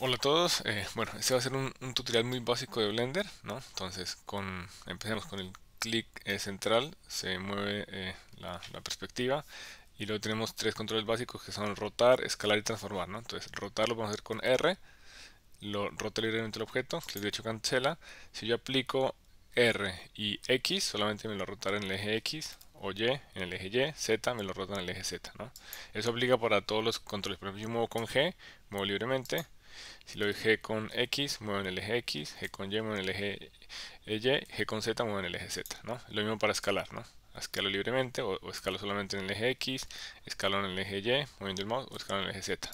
Hola a todos, eh, bueno, este va a ser un, tutorial muy básico de Blender, ¿no? Entonces, empecemos con el clic eh, central, se mueve eh, la, perspectiva y luego tenemos tres controles básicos que son rotar, escalar y transformar, ¿no? Entonces, rotar lo vamos a hacer con R, lo rota libremente el objeto, clic derecho cancela, si yo aplico R y X, solamente me lo rotar en el eje X, o Y en el eje Y, Z me lo rota en el eje Z, ¿no? Eso aplica para todos los controles, por ejemplo, yo muevo con G, muevo libremente, si lo doy G con X, muevo en el eje X, G con Y, muevo en el eje Y, G con Z, muevo en el eje Z, ¿no? Lo mismo para escalar, ¿no? Escalo libremente o, escalo solamente en el eje X, escalo en el eje Y, moviendo el mouse, o escalo en el eje Z,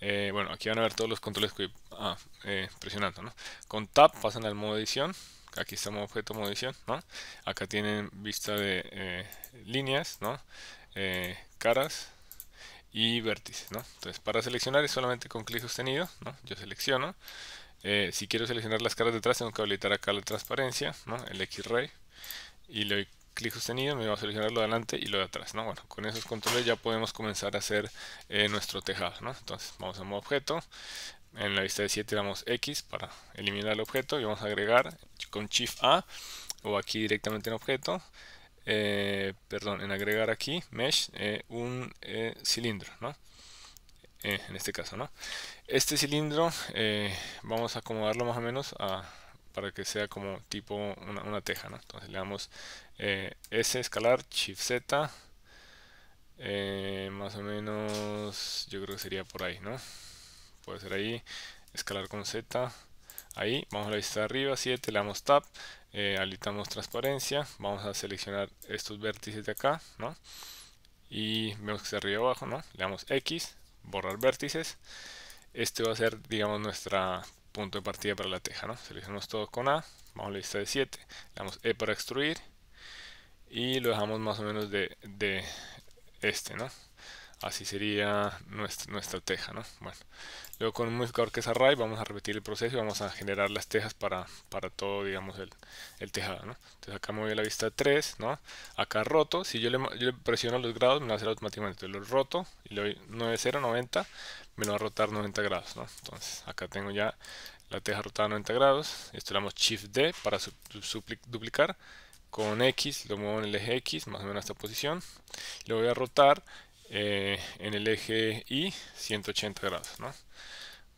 eh, bueno, aquí van a ver todos los controles que ah, eh, presionando, Con Tab pasan al modo edición, aquí estamos objeto, modo edición, ¿no? Acá tienen vista de eh, líneas, ¿no? caras, y vértices, Entonces, para seleccionar es solamente con clic sostenido, Yo selecciono. Eh, si quiero seleccionar las caras de atrás tengo que habilitar acá la transparencia, El X-Ray. Y le doy clic sostenido, me va a seleccionar lo de adelante y lo de atrás, ¿no? con esos controles ya podemos comenzar a hacer eh, nuestro tejado, Entonces, vamos a modo objeto. En la vista de 7 damos X para eliminar el objeto y vamos a agregar con Shift A o aquí directamente en objeto eh, perdón, en agregar aquí, mesh, eh, un eh, cilindro, ¿no? en este caso, ¿no? Este cilindro vamos a acomodarlo más o menos para que sea como tipo una, teja, ¿no? Entonces le damos S, escalar, Shift Z, más o menos, yo creo que sería por ahí, ¿no? Puede ser ahí, escalar con Z, ahí, vamos a la vista de arriba, 7, le damos tab, eh, transparencia, vamos a seleccionar estos vértices de acá, ¿no? Y vemos que está arriba abajo, ¿no? Le damos X, borrar vértices. Este va a ser, digamos, nuestro punto de partida para la teja, ¿no? Seleccionamos todo con A, vamos a la lista de 7, le damos E para extruir y lo dejamos más o menos de este, ¿no? así sería nuestra, teja ¿no? bueno luego con un modificador que es array vamos a repetir el proceso y vamos a generar las tejas para, para todo digamos el, tejado ¿no? entonces acá me voy a la vista 3 ¿no? acá roto si yo le, presiono los grados me va a hacer automáticamente entonces lo roto y le doy 9 0 90 me lo va a rotar 90 grados ¿no? entonces acá tengo ya la teja rotada 90 grados esto le damos shift d para duplicar con X lo muevo en el eje X, más o menos a esta posición. Le voy a rotar eh, en el eje Y 180 grados, ¿no?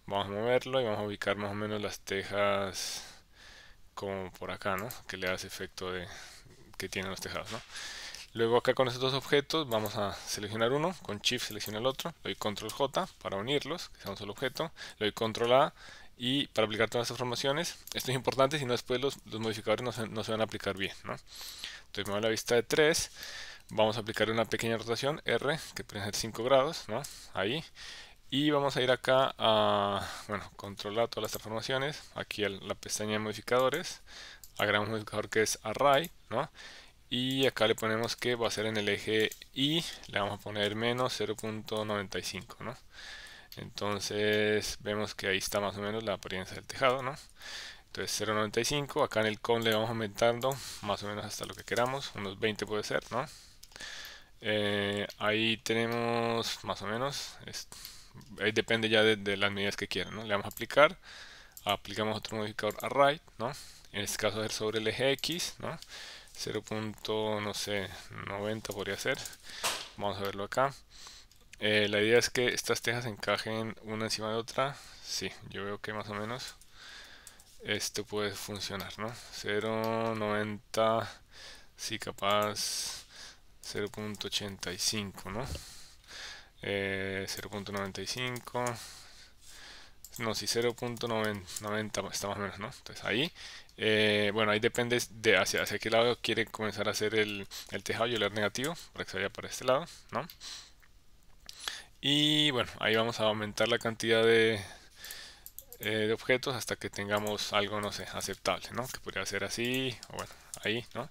Vamos a moverlo y vamos a ubicar más o menos las tejas como por acá, ¿no? Que le hace efecto de que tienen los tejados, Luego acá con estos dos objetos vamos a seleccionar uno, con Shift selecciona el otro, le doy Control J para unirlos, que sea un solo objeto, le doy Control A y para aplicar todas estas formaciones, esto es importante, si no después los, modificadores no se, van a aplicar bien, ¿no? Entonces me voy a la vista de 3 Vamos a aplicar una pequeña rotación R, que puede ser 5 grados, ¿no? Ahí. Y vamos a ir acá a, bueno, controlar todas las transformaciones. Aquí a la pestaña de modificadores. Agregamos un modificador que es array, ¿no? Y acá le ponemos que va a ser en el eje Y, le vamos a poner menos 0.95, ¿no? Entonces vemos que ahí está más o menos la apariencia del tejado, ¿no? Entonces 0.95, acá en el con le vamos aumentando más o menos hasta lo que queramos, unos 20 puede ser, ¿no? Eh, ahí tenemos más o menos, depende ya de, las medidas que quieran, ¿no? Le vamos a aplicar, aplicamos otro modificador array, ¿no? En este caso es sobre el eje X, ¿no? 0. no sé, 90 podría ser. Vamos a verlo acá. Eh, la idea es que estas tejas encajen una encima de otra. Sí, yo veo que más o menos esto puede funcionar, ¿no? 0, 90, sí, capaz 0.85, ¿no? 0.95. Eh, no, si 0.90 está más o menos, ¿no? Entonces ahí, eh, bueno, ahí depende de hacia, qué lado quiere comenzar a hacer el, el tejado y el negativo, para que se vaya para este lado, ¿no? Y bueno, ahí vamos a aumentar la cantidad de, eh, de objetos hasta que tengamos algo, no sé, aceptable, ¿no? Que podría ser así, o bueno, ahí, ¿no?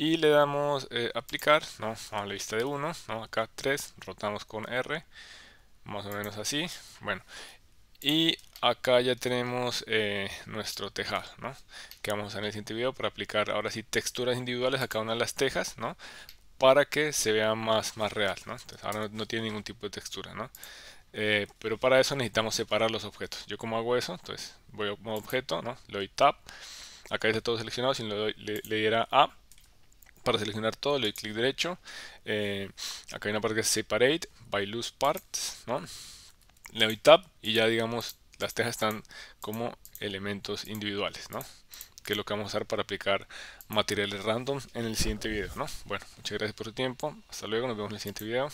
y le damos eh, aplicar, ¿no? a la lista de 1, ¿no? acá 3, rotamos con R, más o menos así, bueno, y acá ya tenemos eh, nuestro tejado, ¿no? que vamos a en el siguiente video para aplicar ahora sí texturas individuales a cada una de las tejas, ¿no? para que se vea más, más real, ¿no? ahora no, tiene ningún tipo de textura, ¿no? Eh, pero para eso necesitamos separar los objetos. Yo como hago eso, entonces voy a un objeto, ¿no? Le doy tab, acá está todo seleccionado, si le, le diera A, para seleccionar todo le doy clic derecho. Eh, acá hay una parte que es Separate by Loose Parts. ¿no? Le doy Tab y ya digamos las tejas están como elementos individuales. ¿no? Que es lo que vamos a usar para aplicar materiales random en el siguiente video. ¿no? Bueno, muchas gracias por su tiempo. Hasta luego, nos vemos en el siguiente video.